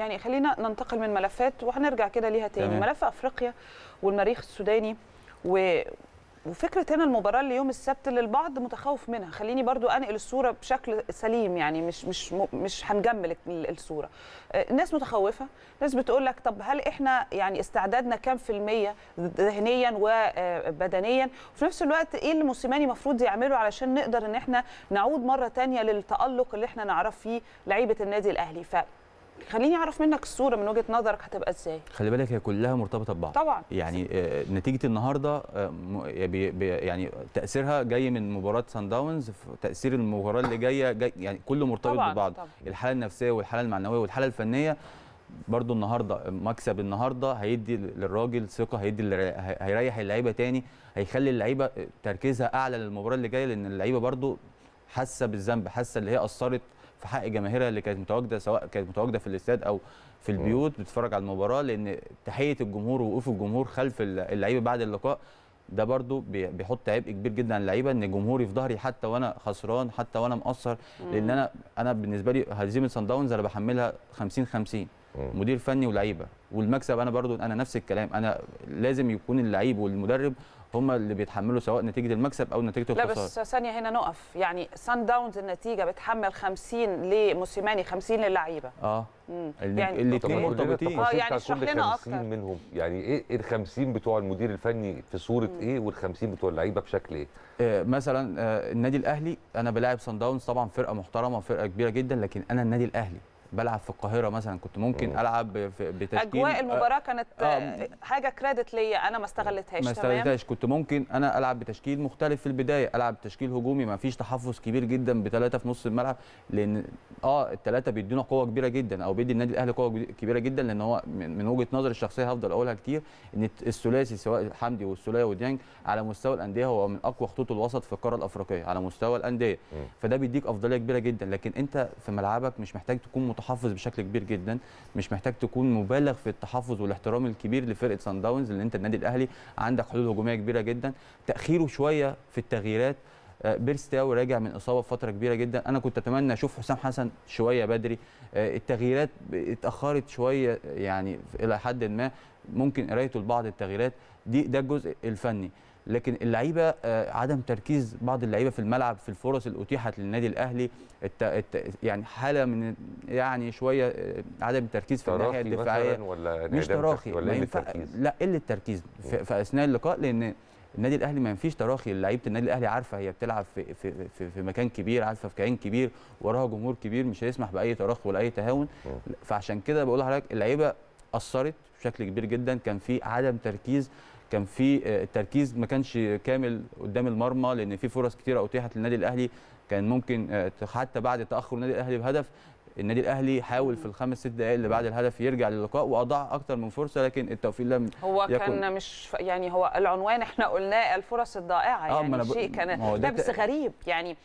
يعني خلينا ننتقل من ملفات وهنرجع كده ليها تاني تمام. ملف افريقيا والمريخ السوداني و... وفكره هنا المباراه اللي يوم السبت اللي البعض متخوف منها خليني برضو انقل الصوره بشكل سليم يعني مش مش مش هنجمل الصوره الناس آه، متخوفه ناس بتقول لك طب هل احنا يعني استعدادنا كام في الميه ذهنيا وبدنيا آه، وفي نفس الوقت ايه اللي موسيماني المفروض يعمله علشان نقدر ان احنا نعود مره تانية للتالق اللي احنا نعرف فيه لعيبه النادي الاهلي ف خليني اعرف منك الصوره من وجهه نظرك هتبقى ازاي خلي بالك هي كلها مرتبطه ببعض طبعا يعني آه نتيجه النهارده آه يعني تاثيرها جاي من مباراه سان داونز تاثير المباراه اللي جايه جاي يعني كله مرتبط طبعاً ببعض طبعاً. الحاله النفسيه والحاله المعنويه والحاله الفنيه برضه النهارده مكسب النهارده هيدي للراجل ثقه هيدي هيريح اللعيبه تاني هيخلي اللعيبه آه، تركيزها اعلى للمباراه اللي جايه لان اللعيبه برضه حاسه بالذنب حاسه اللي هي اثرت في حق جماهيرها اللي كانت متواجده سواء كانت متواجده في الاستاد او في البيوت بتتفرج على المباراه لان تحيه الجمهور ووقوف الجمهور خلف اللعيبه بعد اللقاء ده برضو بيحط عبء كبير جدا على اللعيبه ان جمهوري في ظهري حتى وانا خسران حتى وانا مقصر لان انا انا بالنسبه لي هزيمه سان داونز انا بحملها 50 50 مدير فني ولعيبه والمكسب انا برضو انا نفس الكلام انا لازم يكون اللعيب والمدرب هم اللي بيتحملوا سواء نتيجه المكسب او نتيجه الخساره لا بس ثانيه هنا نقف يعني سان داونز النتيجه بتحمل 50 لموسيماني 50 للعيبه اه مم. يعني الاثنين مرتبطين اه يعني اشرح لنا اكتر منهم يعني ايه ال 50 بتوع المدير الفني في صوره مم. ايه وال 50 بتوع اللعيبه بشكل ايه؟ آه مثلا آه النادي الاهلي انا بلاعب سان داونز طبعا فرقه محترمه وفرقه كبيره جدا لكن انا النادي الاهلي بلعب في القاهره مثلا كنت ممكن العب بتشكيل اجواء المباراه كانت آه حاجه كريدت ليا انا ما استغلتهاش ما استغلتهاش كنت ممكن انا العب بتشكيل مختلف في البدايه العب تشكيل هجومي ما فيش تحفظ كبير جدا بثلاثه في نص الملعب لان اه الثلاثه بيدونا قوه كبيره جدا او بيدي النادي الاهلي قوه كبيره جدا لان هو من وجهه نظري الشخصيه هفضل اقولها كتير ان الثلاثي سواء حمدي والسوليه وديانج على مستوى الانديه هو من اقوى خطوط الوسط في القاره الافريقيه على مستوى الانديه فده بيديك افضليه كبيره جدا لكن انت في ملعبك مش محتاج تكون متحفظ بشكل كبير جدا مش محتاج تكون مبالغ في التحفظ والاحترام الكبير لفرقه سان داونز لان انت النادي الاهلي عندك حلول هجوميه كبيره جدا تاخيره شويه في التغييرات آه، بيرستاو راجع من اصابه فتره كبيره جدا انا كنت اتمنى اشوف حسام حسن شويه بدري آه، التغييرات اتاخرت شويه يعني الى حد ما ممكن قرايته لبعض التغييرات دي ده الجزء الفني لكن اللعيبه آه، عدم تركيز بعض اللعيبه في الملعب في الفرص اللي اتيحت للنادي الاهلي الت... الت... يعني حاله من يعني شويه آه، عدم التركيز في الناحيه الدفاعيه ولا مش تراخي ولا ما ينفع لا قله تركيز في... في اثناء اللقاء لان النادي الاهلي ما فيش تراخي لعيبه النادي الاهلي عارفه هي بتلعب في في في, في مكان كبير عارفه في كيان كبير وراها جمهور كبير مش هيسمح باي تراخي ولا اي تهاون فعشان كده بقول لحضرتك اللعيبه اثرت بشكل كبير جدا كان في عدم تركيز كان في آه، التركيز ما كانش كامل قدام المرمى لان في فرص كتيره اتيحت للنادي الاهلي كان ممكن آه، حتى بعد تاخر النادي الاهلي بهدف النادي الاهلي حاول في الخمس ست دقائق اللي بعد الهدف يرجع للقاء واضاع اكتر من فرصه لكن التوفيق لم هو يكن كان مش يعني هو العنوان احنا قلناه الفرص الضائعه آه، يعني شيء كان لبس غريب يعني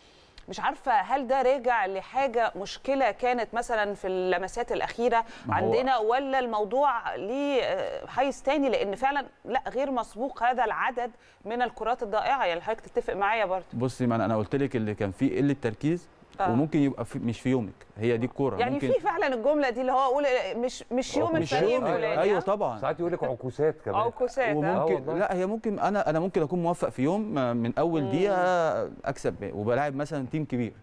مش عارفه هل ده راجع لحاجه مشكله كانت مثلا في اللمسات الاخيره عندنا ولا الموضوع ليه آه، حيز تاني لان فعلا لا غير مسبوق هذا العدد من الكرات الضائعه يعني حضرتك تتفق معايا برضه بصي ما انا قلت لك اللي كان فيه قله تركيز آه. وممكن يبقى في مش في يومك هي دي الكوره يعني ممكن... في فعلا الجمله دي اللي هو اقول مش مش يوم مش الفريق يومك. ايوه طبعا ساعات يقول لك عكوسات كمان عكوسات وممكن آه لا هي ممكن انا انا ممكن اكون موفق في يوم آه، من اول دقيقه اكسب وبلاعب مثلا تيم كبير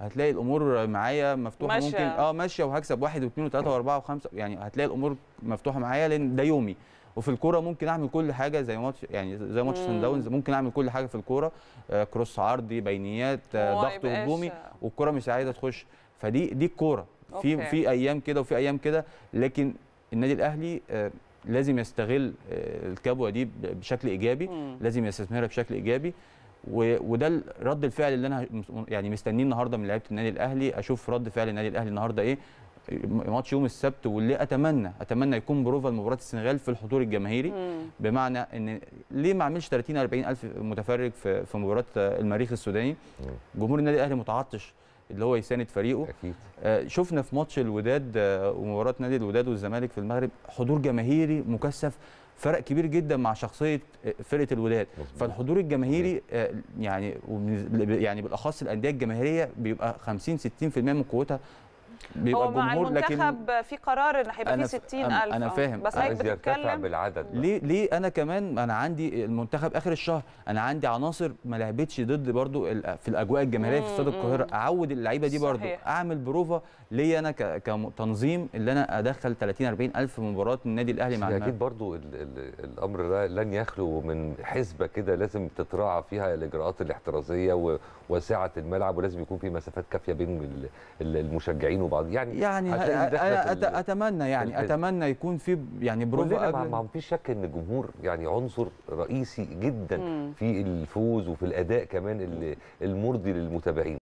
هتلاقي الامور معايا مفتوحه ماشية. ممكن اه ماشيه وهكسب واحد واثنين وثلاثه واربعه وخمسه يعني هتلاقي الامور مفتوحه معايا لان ده يومي وفي الكوره ممكن اعمل كل حاجه زي ماتش يعني زي ماتش سان داونز ممكن اعمل كل حاجه في الكوره آه، كروس عرضي بينيات آه، ضغط هجومي والكوره مش عايزه تخش فدي دي الكوره في في ايام كده وفي ايام كده لكن النادي الاهلي آه، لازم يستغل الكبوه دي بشكل ايجابي لازم يستثمرها بشكل ايجابي وده رد الفعل اللي انا يعني مستنيه النهارده من لعيبه النادي الاهلي اشوف رد فعل النادي الاهلي النهارده ايه ماتش يوم السبت واللي اتمنى اتمنى يكون بروفا لمباراه السنغال في الحضور الجماهيري بمعنى ان ليه ما اعملش 30 40 الف متفرج في في مباراه المريخ السوداني جمهور النادي الاهلي متعطش اللي هو يساند فريقه أكيد. آه شفنا في ماتش الوداد آه ومباراه نادي الوداد والزمالك في المغرب حضور جماهيري مكثف فرق كبير جدا مع شخصيه آه، فرقه الوداد مزبوط. فالحضور الجماهيري آه يعني يعني بالاخص الانديه الجماهيريه بيبقى 50 60% من قوتها بيبقى هو مع المنتخب لكن في قرار ان هيبقى في 60000 انا فاهم بس حضرتك بتتكلم بالعدد بقى. ليه ليه انا كمان انا عندي المنتخب اخر الشهر انا عندي عناصر ما لعبتش ضد برضو في الاجواء الجماهيريه في استاد القاهره اعود اللعيبه دي برضو صحيح. اعمل بروفا ليا انا كتنظيم اللي انا ادخل 30 40000 مباراه النادي الاهلي مع اكيد برضو الـ الـ الامر ده لن يخلو من حسبه كده لازم تتراعى فيها الاجراءات الاحترازيه وسعه الملعب ولازم يكون في مسافات كافيه بين المشجعين بيعملوا بعض يعني يعني أنا اتمنى يعني اتمنى يكون في يعني بروفا ما فيش شك ان الجمهور يعني عنصر رئيسي جدا في الفوز وفي الاداء كمان المرضي للمتابعين